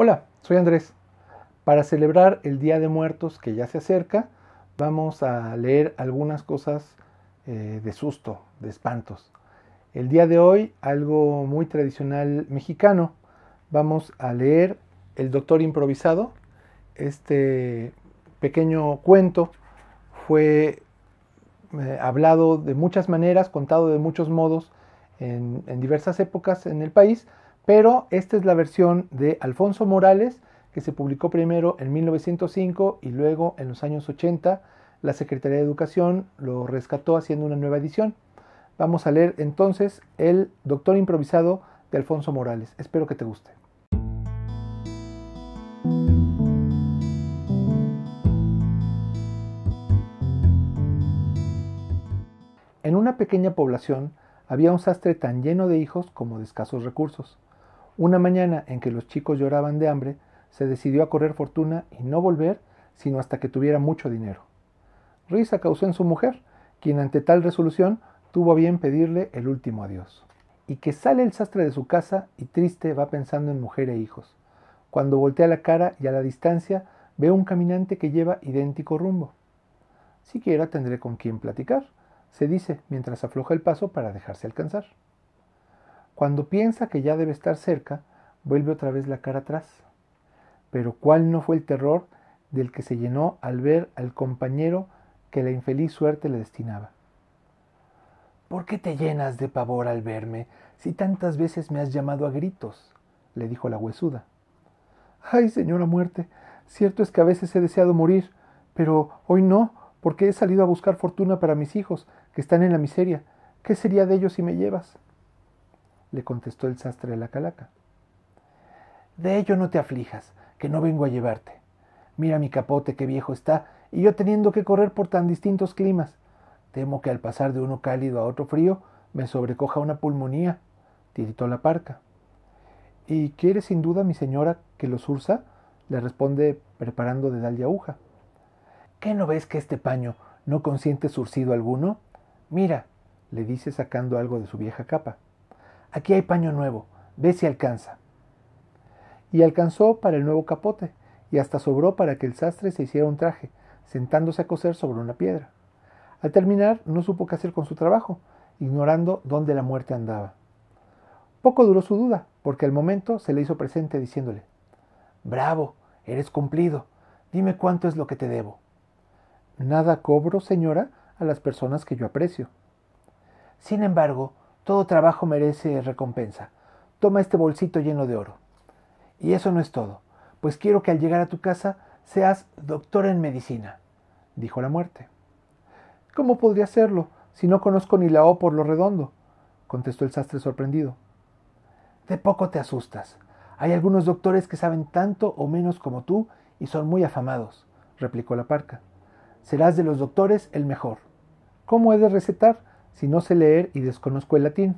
Hola, soy Andrés. Para celebrar el Día de Muertos que ya se acerca, vamos a leer algunas cosas eh, de susto, de espantos. El día de hoy, algo muy tradicional mexicano, vamos a leer El Doctor Improvisado. Este pequeño cuento fue eh, hablado de muchas maneras, contado de muchos modos en diversas épocas en el país, pero esta es la versión de Alfonso Morales, que se publicó primero en 1905 y luego en los años 80 la Secretaría de Educación lo rescató haciendo una nueva edición. Vamos a leer entonces El Doctor Improvisado de Alfonso Morales. Espero que te guste. En una pequeña población había un sastre tan lleno de hijos como de escasos recursos. Una mañana en que los chicos lloraban de hambre, se decidió a correr fortuna y no volver sino hasta que tuviera mucho dinero. Risa causó en su mujer, quien ante tal resolución tuvo a bien pedirle el último adiós. Y que sale el sastre de su casa y triste va pensando en mujer e hijos. Cuando voltea la cara y a la distancia ve un caminante que lleva idéntico rumbo. Siquiera tendré con quien platicar, se dice mientras afloja el paso para dejarse alcanzar. Cuando piensa que ya debe estar cerca, vuelve otra vez la cara atrás. Pero cuál no fue el terror del que se llenó al ver al compañero que la infeliz suerte le destinaba. ¿Por qué te llenas de pavor al verme si tantas veces me has llamado a gritos? le dijo la huesuda. Ay, señora muerte, cierto es que a veces he deseado morir, pero hoy no, porque he salido a buscar fortuna para mis hijos, que están en la miseria. ¿Qué sería de ellos si me llevas? le contestó el sastre de la calaca. De ello no te aflijas, que no vengo a llevarte. Mira mi capote, qué viejo está, y yo teniendo que correr por tan distintos climas. Temo que al pasar de uno cálido a otro frío me sobrecoja una pulmonía, tiritó la parca. ¿Y quiere sin duda mi señora que los ursa? le responde preparando de y aguja. ¿Qué no ves que este paño no consiente surcido alguno? Mira, le dice sacando algo de su vieja capa. Aquí hay paño nuevo, ve si alcanza. Y alcanzó para el nuevo capote, y hasta sobró para que el sastre se hiciera un traje, sentándose a coser sobre una piedra. Al terminar no supo qué hacer con su trabajo, ignorando dónde la muerte andaba. Poco duró su duda, porque al momento se le hizo presente diciéndole, Bravo, eres cumplido, dime cuánto es lo que te debo. Nada cobro, señora, a las personas que yo aprecio. Sin embargo, todo trabajo merece recompensa. Toma este bolsito lleno de oro. Y eso no es todo, pues quiero que al llegar a tu casa seas doctor en medicina, dijo la muerte. ¿Cómo podría serlo si no conozco ni la O por lo redondo? contestó el sastre sorprendido. De poco te asustas. Hay algunos doctores que saben tanto o menos como tú y son muy afamados, replicó la parca. Serás de los doctores el mejor. ¿Cómo he de recetar si no sé leer y desconozco el latín?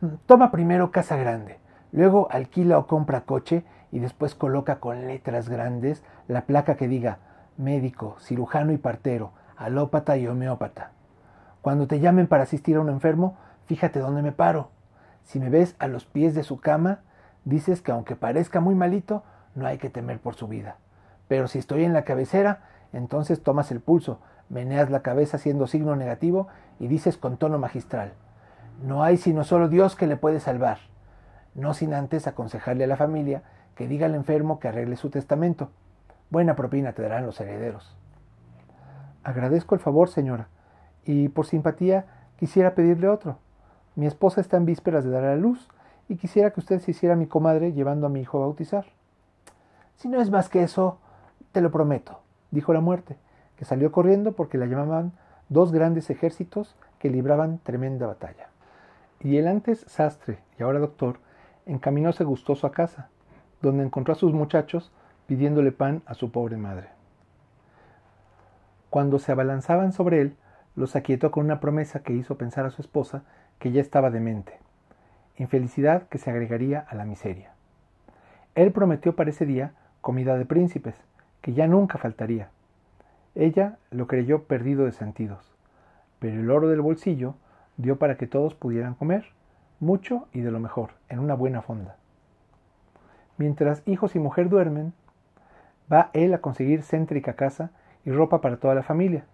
Mm, toma primero casa grande, luego alquila o compra coche y después coloca con letras grandes la placa que diga médico, cirujano y partero, alópata y homeópata. Cuando te llamen para asistir a un enfermo, fíjate dónde me paro. Si me ves a los pies de su cama, dices que aunque parezca muy malito, no hay que temer por su vida. Pero si estoy en la cabecera, entonces tomas el pulso Meneas la cabeza haciendo signo negativo y dices con tono magistral, no hay sino solo Dios que le puede salvar, no sin antes aconsejarle a la familia que diga al enfermo que arregle su testamento. Buena propina te darán los herederos. Agradezco el favor, señora, y por simpatía quisiera pedirle otro. Mi esposa está en vísperas de dar a luz y quisiera que usted se hiciera mi comadre llevando a mi hijo a bautizar. Si no es más que eso, te lo prometo, dijo la muerte, que salió corriendo porque la llamaban dos grandes ejércitos que libraban tremenda batalla. Y el antes sastre y ahora doctor encaminóse gustoso a casa, donde encontró a sus muchachos pidiéndole pan a su pobre madre. Cuando se abalanzaban sobre él, los aquietó con una promesa que hizo pensar a su esposa que ya estaba demente, infelicidad que se agregaría a la miseria. Él prometió para ese día comida de príncipes, que ya nunca faltaría, ella lo creyó perdido de sentidos, pero el oro del bolsillo dio para que todos pudieran comer, mucho y de lo mejor, en una buena fonda. Mientras hijos y mujer duermen, va él a conseguir céntrica casa y ropa para toda la familia,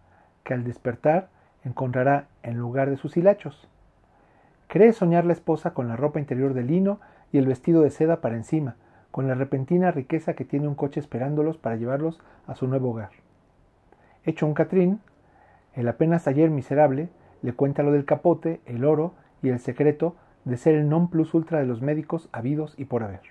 que al despertar encontrará en lugar de sus hilachos. Cree soñar la esposa con la ropa interior de lino y el vestido de seda para encima, con la repentina riqueza que tiene un coche esperándolos para llevarlos a su nuevo hogar. Hecho un catrín, el apenas ayer miserable le cuenta lo del capote, el oro y el secreto de ser el non plus ultra de los médicos habidos y por haber.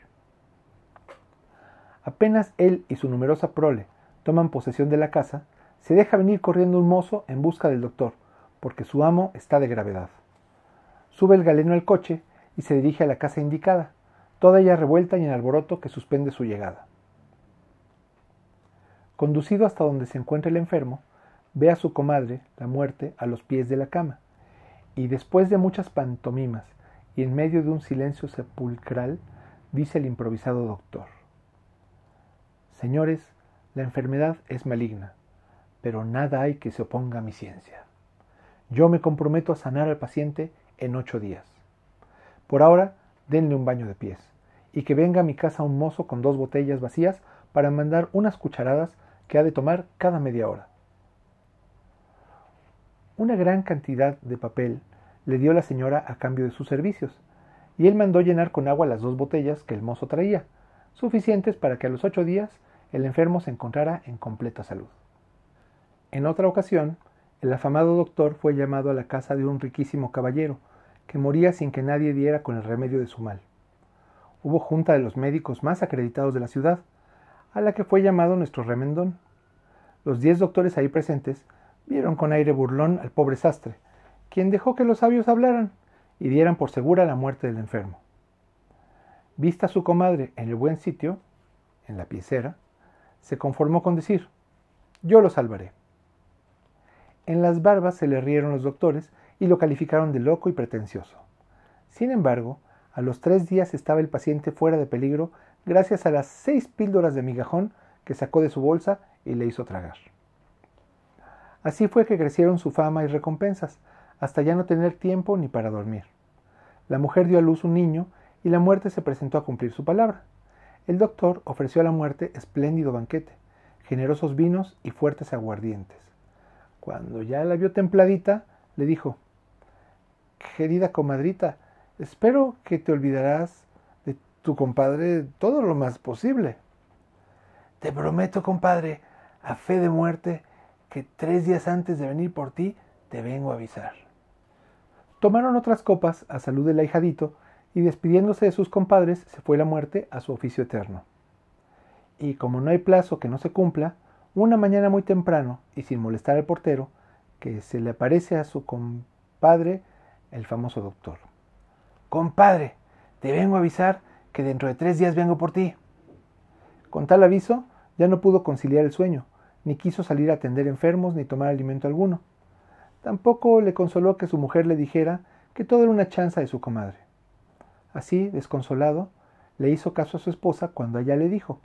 Apenas él y su numerosa prole toman posesión de la casa, se deja venir corriendo un mozo en busca del doctor, porque su amo está de gravedad. Sube el galeno al coche y se dirige a la casa indicada, toda ella revuelta y en alboroto que suspende su llegada. Conducido hasta donde se encuentra el enfermo, ve a su comadre, la muerte, a los pies de la cama, y después de muchas pantomimas y en medio de un silencio sepulcral, dice el improvisado doctor. Señores, la enfermedad es maligna, pero nada hay que se oponga a mi ciencia. Yo me comprometo a sanar al paciente en ocho días. Por ahora, denle un baño de pies, y que venga a mi casa un mozo con dos botellas vacías para mandar unas cucharadas que ha de tomar cada media hora. Una gran cantidad de papel le dio la señora a cambio de sus servicios, y él mandó llenar con agua las dos botellas que el mozo traía, suficientes para que a los ocho días el enfermo se encontrara en completa salud. En otra ocasión, el afamado doctor fue llamado a la casa de un riquísimo caballero, que moría sin que nadie diera con el remedio de su mal. Hubo junta de los médicos más acreditados de la ciudad, a la que fue llamado nuestro remendón. Los diez doctores ahí presentes vieron con aire burlón al pobre sastre, quien dejó que los sabios hablaran y dieran por segura la muerte del enfermo. Vista su comadre en el buen sitio, en la piecera, se conformó con decir, yo lo salvaré. En las barbas se le rieron los doctores y lo calificaron de loco y pretencioso. Sin embargo, a los tres días estaba el paciente fuera de peligro gracias a las seis píldoras de migajón que sacó de su bolsa y le hizo tragar. Así fue que crecieron su fama y recompensas, hasta ya no tener tiempo ni para dormir. La mujer dio a luz un niño y la muerte se presentó a cumplir su palabra. El doctor ofreció a la muerte espléndido banquete, generosos vinos y fuertes aguardientes. Cuando ya la vio templadita, le dijo, Querida comadrita, espero que te olvidarás tu compadre todo lo más posible. Te prometo, compadre, a fe de muerte, que tres días antes de venir por ti te vengo a avisar. Tomaron otras copas a salud del ahijadito y despidiéndose de sus compadres se fue la muerte a su oficio eterno. Y como no hay plazo que no se cumpla, una mañana muy temprano y sin molestar al portero, que se le aparece a su compadre, el famoso doctor. Compadre, te vengo a avisar dentro de tres días vengo por ti. Con tal aviso, ya no pudo conciliar el sueño, ni quiso salir a atender enfermos ni tomar alimento alguno. Tampoco le consoló que su mujer le dijera que todo era una chanza de su comadre. Así, desconsolado, le hizo caso a su esposa cuando ella le dijo,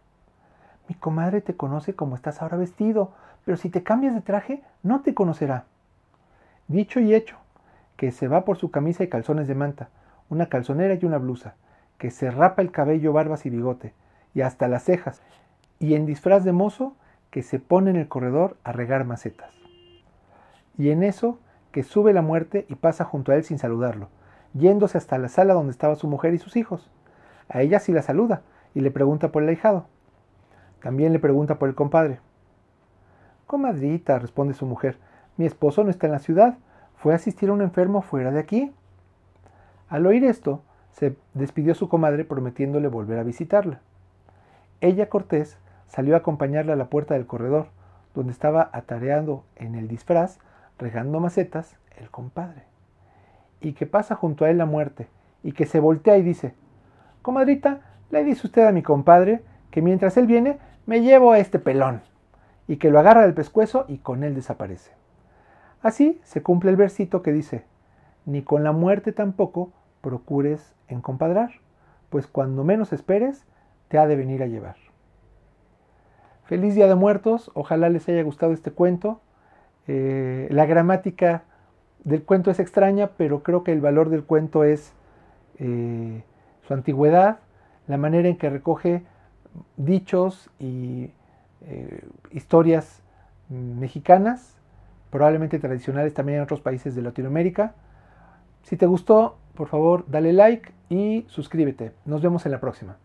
Mi comadre te conoce como estás ahora vestido, pero si te cambias de traje, no te conocerá. Dicho y hecho, que se va por su camisa y calzones de manta, una calzonera y una blusa, que se rapa el cabello, barbas y bigote, y hasta las cejas, y en disfraz de mozo, que se pone en el corredor a regar macetas. Y en eso, que sube la muerte y pasa junto a él sin saludarlo, yéndose hasta la sala donde estaba su mujer y sus hijos. A ella sí la saluda y le pregunta por el ahijado. También le pregunta por el compadre. Comadrita, responde su mujer, mi esposo no está en la ciudad, fue a asistir a un enfermo fuera de aquí. Al oír esto, se despidió su comadre prometiéndole volver a visitarla. Ella Cortés salió a acompañarla a la puerta del corredor, donde estaba atareando en el disfraz, regando macetas, el compadre. Y que pasa junto a él la muerte, y que se voltea y dice, Comadrita, le dice usted a mi compadre que mientras él viene, me llevo a este pelón, y que lo agarra del pescuezo y con él desaparece. Así se cumple el versito que dice, ni con la muerte tampoco procures en compadrar, pues cuando menos esperes, te ha de venir a llevar. Feliz Día de Muertos, ojalá les haya gustado este cuento. Eh, la gramática del cuento es extraña, pero creo que el valor del cuento es eh, su antigüedad, la manera en que recoge dichos y eh, historias mexicanas, probablemente tradicionales también en otros países de Latinoamérica. Si te gustó, por favor, dale like y suscríbete. Nos vemos en la próxima.